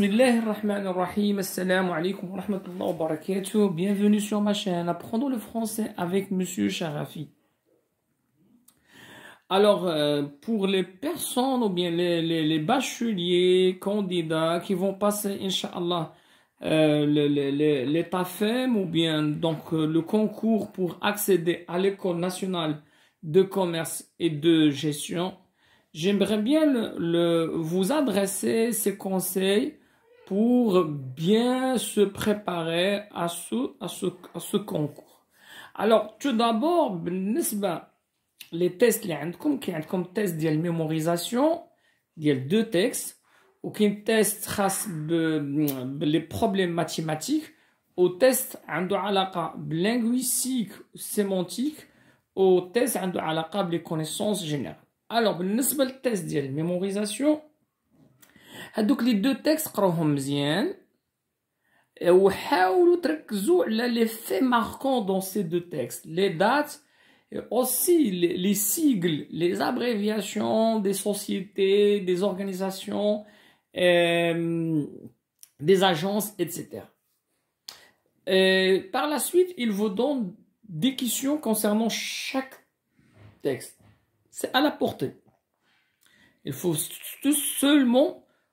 Bienvenue sur ma chaîne. Apprendons le français avec Monsieur Sharafi. Alors, euh, pour les personnes ou bien les, bacheliers, candidats qui vont passer, Inch'Allah, euh, L'état FEM ou bien donc euh, le concours pour accéder à l'école nationale de commerce et de gestion, j'aimerais bien vous adresser ces conseils pour bien se préparer à ce, à ce, à ce concours. Alors, tout d'abord, les tests qui عندكم كاين عندكم mémorisation, mémorisation ديال deux textes ou كاين test خاص les problèmes mathématiques au test linguistique علاقة linguistique sémantique au test عنده les connaissances générales alors le test de mémorisation donc les deux textes قراوهم مزيان وحاولوا تركزوا على لي في ماركون دون سي دو تيكست لي aussi les, sigles, les abréviations des sociétés, des organisations, euh, des agences, etc. Et euh, par la suite, il vous donne des questions concernant chaque texte. C'est à la portée. Il faut seulement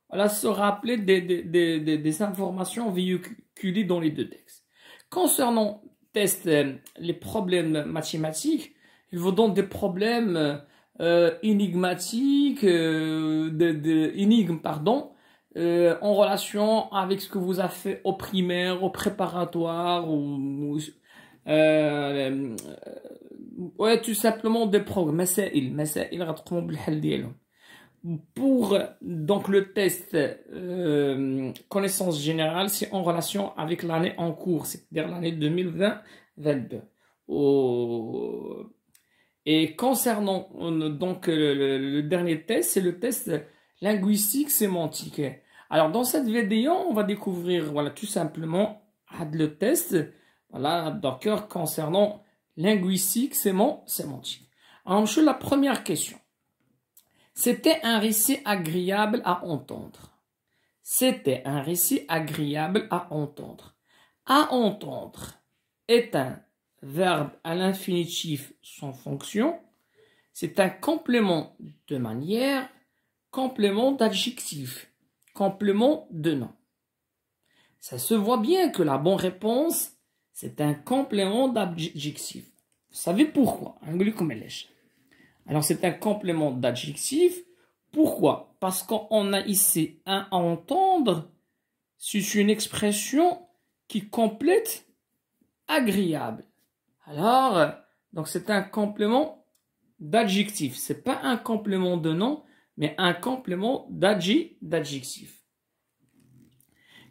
voilà, se rappeler des, informations véhiculées dans les deux textes. Concernant test, euh, les problèmes mathématiques, il vous donne des problèmes euh, énigmatiques, euh, énigmes, pardon, en relation avec ce que vous avez fait au primaire, au préparatoire, ou, ouais, tout simplement des problèmes. Mais c'est il, mais c'est il, pour donc le test euh, connaissance générale, c'est en relation avec l'année en cours, c'est-à-dire l'année 2020-2022. Et concernant donc le, dernier test, c'est le test linguistique sémantique. Alors dans cette vidéo, on va découvrir voilà tout simplement le test voilà Docker concernant linguistique sémantique. Alors, je la première question. C'était un récit agréable à entendre. C'était un récit agréable à entendre. À entendre est un verbe à l'infinitif sans fonction. C'est un complément de manière, complément d'adjectif, complément de nom. Ça se voit bien que la bonne réponse, c'est un complément d'adjectif. Vous savez pourquoi? Hein, alors c'est un complément d'adjectif. Pourquoi Parce qu'on a ici un à entendre. C'est une expression qui complète agréable. Alors, donc c'est un complément d'adjectif. C'est pas un complément de nom, mais un complément d'adjectif.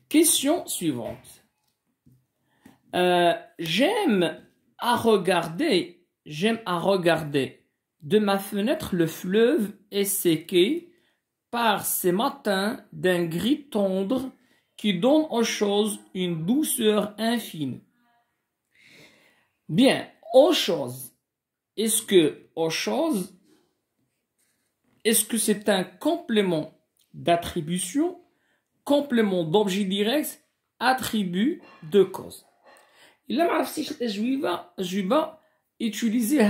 Question suivante. Euh, j'aime à regarder, j'aime à regarder de ma fenêtre, le fleuve est séqué par ces matins d'un gris tendre qui donne aux choses une douceur infine. Bien, aux choses. Est-ce que aux choses, est-ce que c'est un complément d'attribution, complément d'objet direct, attribut de cause? Il a utiliser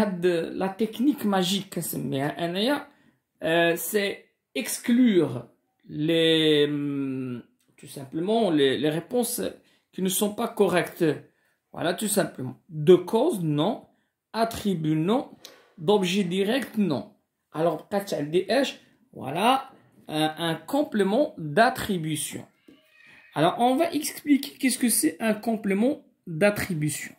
la technique magique c'est euh, exclure les hum, tout simplement les, réponses qui ne sont pas correctes voilà tout simplement de cause non attribut non d'objet direct non alors LDH, voilà un complément d'attribution alors on va expliquer qu'est-ce que c'est un complément d'attribution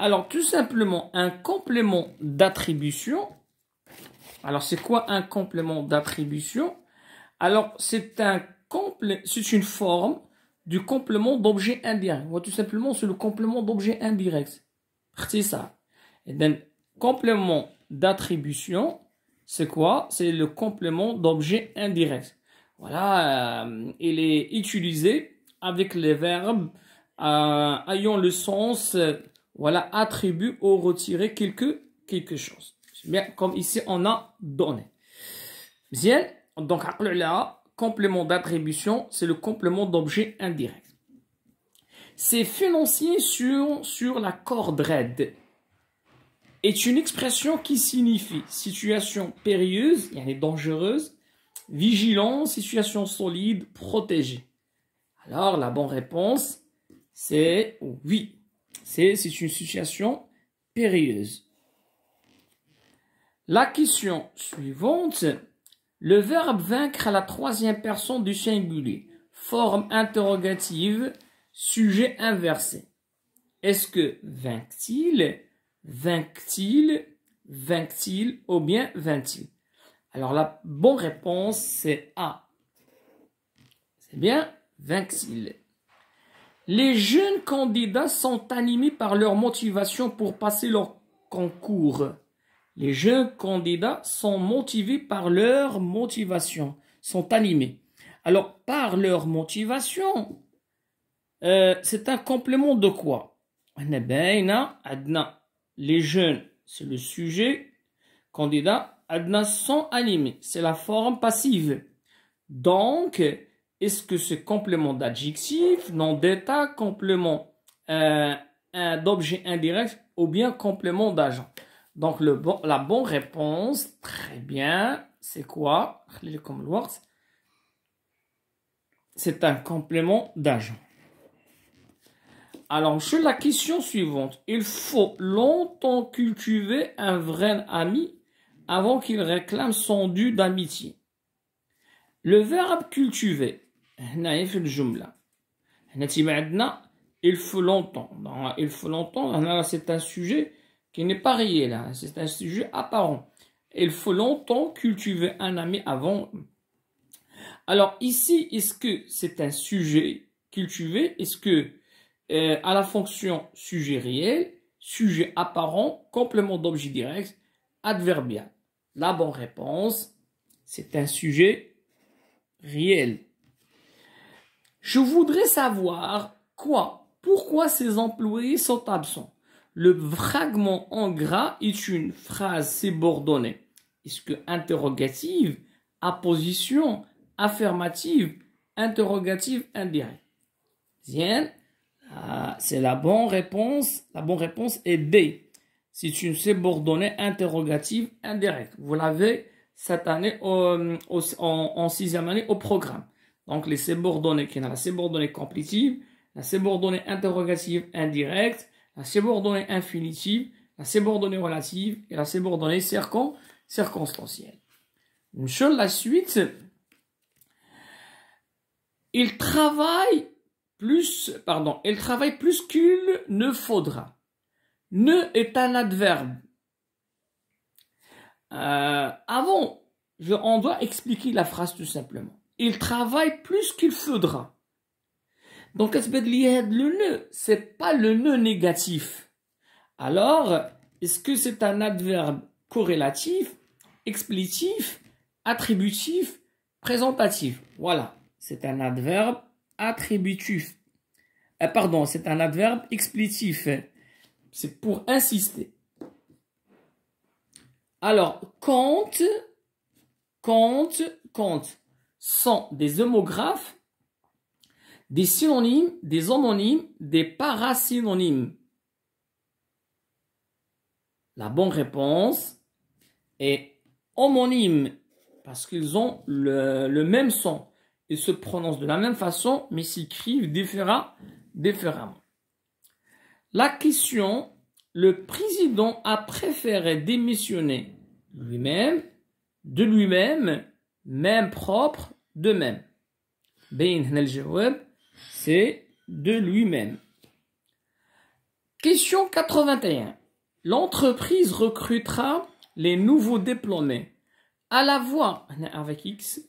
alors, tout simplement, un complément d'attribution. Alors, c'est quoi un complément d'attribution Alors, c'est un complé... c'est une forme du complément d'objet indirect. Ou tout simplement, c'est le complément d'objet indirect. C'est ça. Et d'un complément d'attribution, c'est quoi C'est le complément d'objet indirect. Voilà, euh, il est utilisé avec les verbes euh, ayant le sens voilà, attribue ou retirer quelque, quelque chose. Bien, comme ici, on a donné. Bien, donc, là, complément d'attribution, c'est le complément d'objet indirect. C'est financier sur, sur la corde raide est une expression qui signifie situation périlleuse, il y est dangereuse, vigilant, situation solide, protégée. Alors, la bonne réponse, c'est oui. C'est une situation périlleuse. La question suivante. Le verbe vaincre à la troisième personne du singulier. Forme interrogative, sujet inversé. Est-ce que vainc-t-il, vainc-t-il, t il ou bien t il Alors la bonne réponse c'est A. C'est bien vainc-t-il. Les jeunes candidats sont animés par leur motivation pour passer leur concours. Les jeunes candidats sont motivés par leur motivation, sont animés. Alors, par leur motivation, euh, c'est un complément de quoi eh ben, Les jeunes, c'est le sujet, candidats, adna sont animés, c'est la forme passive. Donc, est-ce que ce complément d'adjectif, nom d'état, complément euh, d'objet indirect ou bien complément d'agent Donc le bon, la bonne réponse, très bien, c'est quoi C'est un complément d'agent. Alors, je la question suivante, il faut longtemps cultiver un vrai ami avant qu'il réclame son dû d'amitié. Le verbe cultiver il faut longtemps il faut longtemps c'est un sujet qui n'est pas réel hein. c'est un sujet apparent il faut longtemps cultiver un ami avant alors ici est-ce que c'est un sujet cultivé est-ce que euh, à la fonction sujet réel sujet apparent complément d'objet direct adverbial la bonne réponse c'est un sujet réel je voudrais savoir quoi, pourquoi ces employés sont absents. Le fragment en gras est une phrase subordonnée. Est-ce que interrogative, apposition, affirmative, interrogative indirecte Bien, c'est la bonne réponse. La bonne réponse est D. C'est une subordonnée interrogative indirecte. Vous l'avez cette année euh, en sixième année au programme. Donc les subordonnées qui a la subordonnée complétive, la subordonnée interrogative indirecte, la subordonnée infinitive, la subordonnée relative et la subordonnée circon circonstancielle. chose la suite, il travaille plus, pardon, il travaille plus qu'il ne faudra. Ne est un adverbe. Euh, avant, je, on doit expliquer la phrase tout simplement il travaille plus qu'il faudra. Donc, le nœud, c'est pas le nœud négatif. Alors, est-ce que c'est un adverbe corrélatif, explitif, attributif, présentatif Voilà, c'est un adverbe attributif. Euh, pardon, c'est un adverbe explitif. C'est pour insister. Alors, compte, compte, compte sont des homographes, des synonymes, des homonymes, des parasynonymes. La bonne réponse est homonyme parce qu'ils ont le, même son. Ils se prononcent de la même façon, mais s'écrivent différemment. La question, le président a préféré démissionner lui-même, de lui-même, même propre de même. même. c'est de lui-même. Question 81. L'entreprise recrutera les nouveaux diplômés à la voix avec X,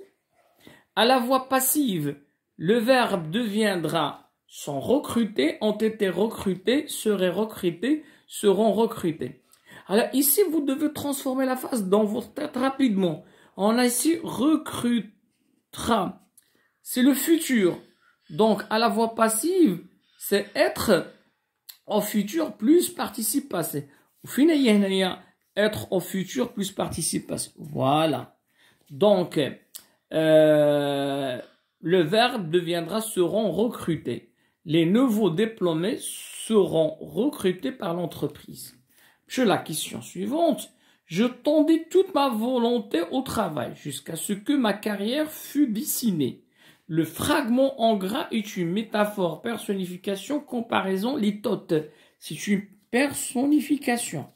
à la voix passive, le verbe deviendra sont recrutés, ont été recrutés, seraient recrutés, seront recrutés. Alors ici, vous devez transformer la phrase dans votre tête rapidement. On a ici recrutera. C'est le futur. Donc, à la voix passive, c'est être au futur plus participe passé. Être au futur plus participe passé. Voilà. Donc, euh, le verbe deviendra seront recrutés. Les nouveaux diplômés seront recrutés par l'entreprise. Je la question suivante, je tendais toute ma volonté au travail jusqu'à ce que ma carrière fût dessinée. Le fragment en gras est une métaphore, personnification, comparaison, litote. C'est une personnification.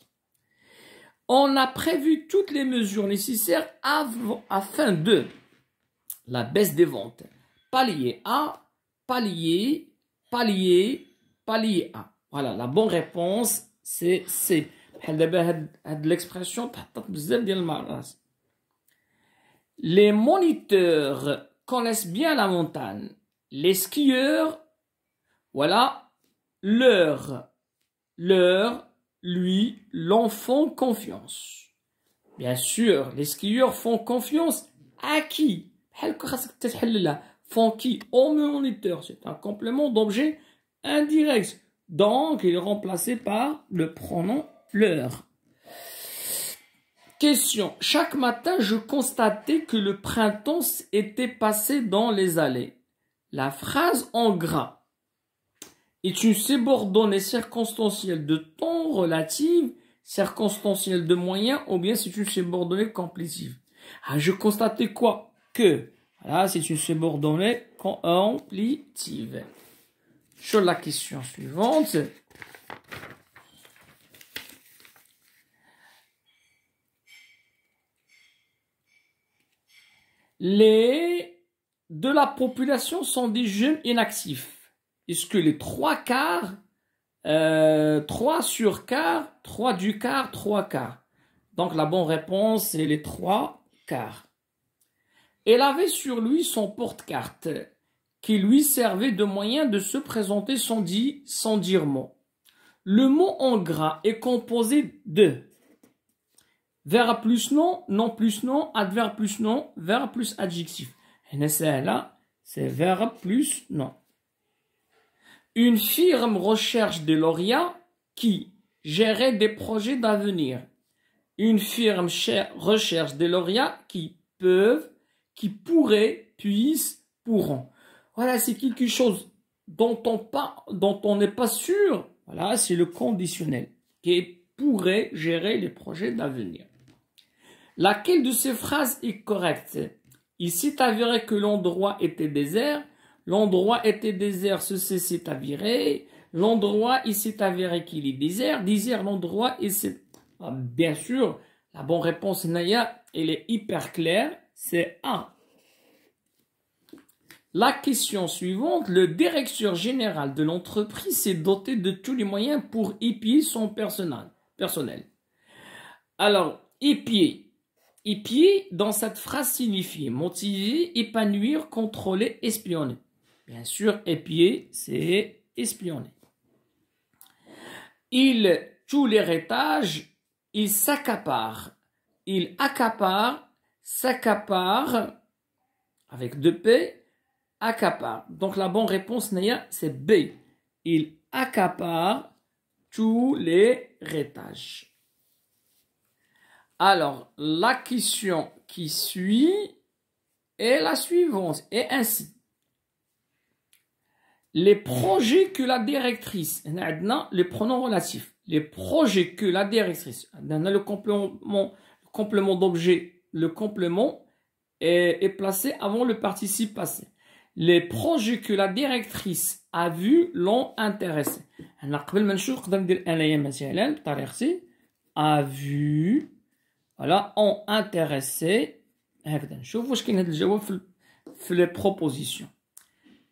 On a prévu toutes les mesures nécessaires afin de la baisse des ventes. Pallier A, pallier, pallier, pallier A. Voilà, la bonne réponse, c'est C. بحال دابا l'expression هاد connaissent bien la montagne les skieurs voilà leur leur lui l'en font confiance bien sûr les skieurs font confiance à qui font qui au moniteur c'est un complément d'objet indirect donc il est remplacé par le pronom l'heure. Question. Chaque matin, je constatais que le printemps était passé dans les allées. La phrase en gras est une subordonnée circonstancielle de temps relative, circonstancielle de moyen, ou bien c'est une subordonnée complétive. Ah, je constatais quoi Que. Là, c'est une subordonnée complétive. Sur la question suivante. les de la population sont des jeunes inactifs. Est-ce que les trois quarts, euh, trois sur quart, trois du quart, trois quarts. Donc la bonne réponse, c'est les trois quarts. Elle avait sur lui son porte-carte, qui lui servait de moyen de se présenter sans, dit, sans dire mot. Le mot en gras est composé de Verbe plus non, non plus non, adverbe plus non, verbe plus adjectif. là, c'est verbe plus non. Une firme recherche des lauréats qui gérait des projets d'avenir. Une firme recherche des lauréats qui peuvent, qui pourraient, puissent, pourront. Voilà, c'est quelque chose dont on dont on n'est pas sûr. Voilà, c'est le conditionnel qui pourrait gérer les projets d'avenir. Laquelle de ces phrases est correcte Ici, avéré que l'endroit était désert. L'endroit était désert, ceci s'est avéré. L'endroit, il s'est avéré qu'il est désert. Désert, l'endroit, et c'est... Ah, bien sûr, la bonne réponse, Naya, elle est hyper claire. C'est A. La question suivante, le directeur général de l'entreprise s'est doté de tous les moyens pour épier son personnel. personnel. Alors, épier, et dans cette phrase signifie motiver, épanouir, contrôler, espionner. Bien sûr, épier, c'est espionner. Il tous les rétages, il s'accapare. Il accapare, s'accapare, avec deux P, accapare. Donc la bonne réponse, Naya, c'est B. Il accapare tous les rétages. Alors, la question qui suit est la suivante, et ainsi. Les projets que la directrice, les pronoms relatifs, les projets que la directrice, le complément, le complément d'objet, le complément est, placé avant le participe passé. Les projets que la directrice a vus l'ont intéressé. a vu voilà, ont intéressé. Hein,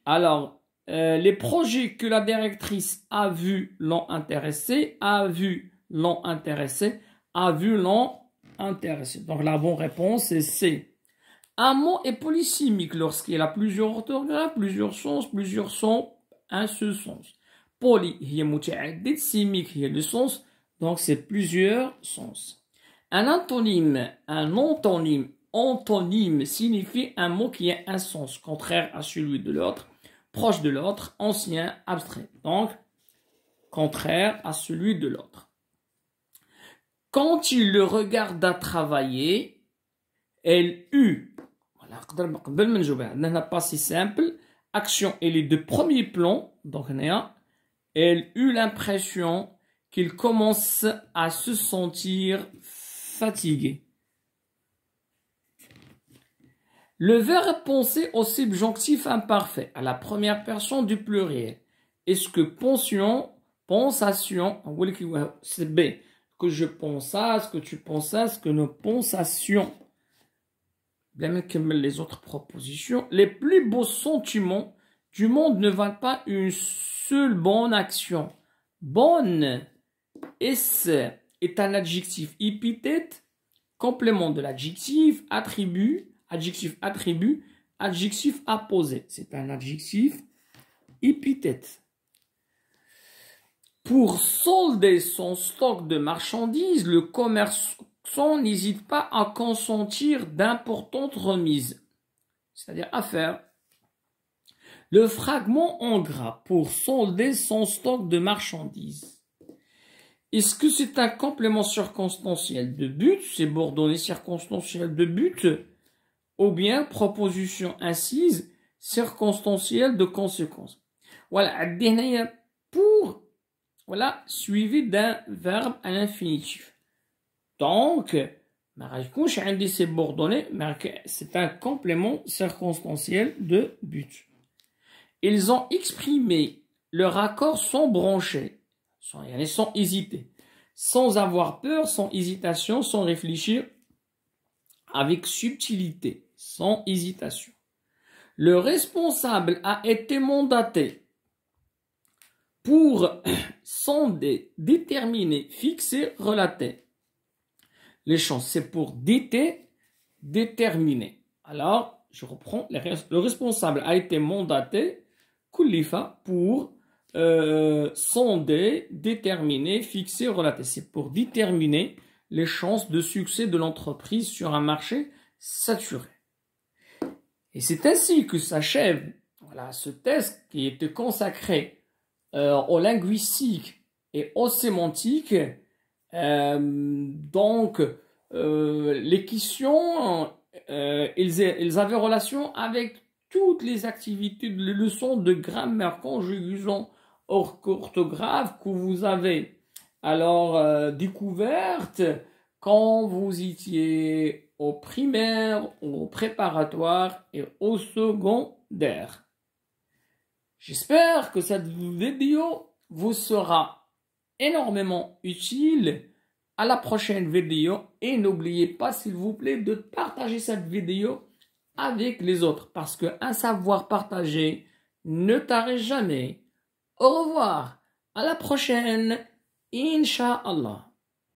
Alors euh, les projets que la directrice a vu l'ont intéressé, a vu l'ont intéressé, a vu l'ont intéressé. Donc la bonne réponse est C. Un mot est polysémique lorsqu'il a plusieurs orthographes, plusieurs sens, plusieurs sons, un seul sens. Poly, il y il y a le sens, donc c'est plusieurs sens. Un antonyme, un antonyme, antonyme signifie un mot qui a un sens contraire à celui de l'autre, proche de l'autre, ancien, abstrait. Donc, contraire à celui de l'autre. Quand il le regarda travailler, elle eut, voilà, pas si simple, action et les deux premiers plans, donc elle eut l'impression qu'il commence à se sentir fatigué. Le verbe penser au subjonctif imparfait, à la première personne du pluriel. Est-ce que pension, pensation, c'est B. Que je pense à, ce que tu penses à, ce que nous pensations. Bien que les autres propositions, les plus beaux sentiments du monde ne valent pas une seule bonne action. Bonne, et' est un adjectif épithète, complément de l'adjectif, attribut, adjectif attribut, adjectif apposé. C'est un adjectif épithète. Pour solder son stock de marchandises, le commerçant n'hésite pas à consentir d'importantes remises, c'est-à-dire à faire. Le fragment en gras pour solder son stock de marchandises. Est-ce que c'est un complément circonstanciel de but, c'est bordonné circonstanciel de but, ou bien proposition incise circonstancielle de conséquence Voilà, pour, voilà, suivi d'un verbe à l'infinitif. Donc, c'est c'est un complément circonstanciel de but. Ils ont exprimé leur accord sans brancher sans, hésiter, sans avoir peur, sans hésitation, sans réfléchir, avec subtilité, sans hésitation. Le responsable a été mandaté pour sonder, déterminer, fixer, relater. Les chances. c'est pour déter, déterminer. Alors, je reprends, le responsable a été mandaté, kulifa, pour euh, sondés, déterminés, fixés, relatés. C'est pour déterminer les chances de succès de l'entreprise sur un marché saturé. Et c'est ainsi que s'achève voilà, ce test qui était consacré euh, aux linguistiques et au sémantique. Euh, donc, euh, les questions, ils, avaient relation avec toutes les activités les leçons de grammaire conjugaison, orthographe que vous avez alors découvertes euh, découverte quand vous étiez au primaire, au préparatoire et au secondaire. J'espère que cette vidéo vous sera énormément utile. À la prochaine vidéo et n'oubliez pas s'il vous plaît de partager cette vidéo avec les autres parce un savoir partagé ne t'arrête jamais. Au revoir. À la prochaine. Inshallah.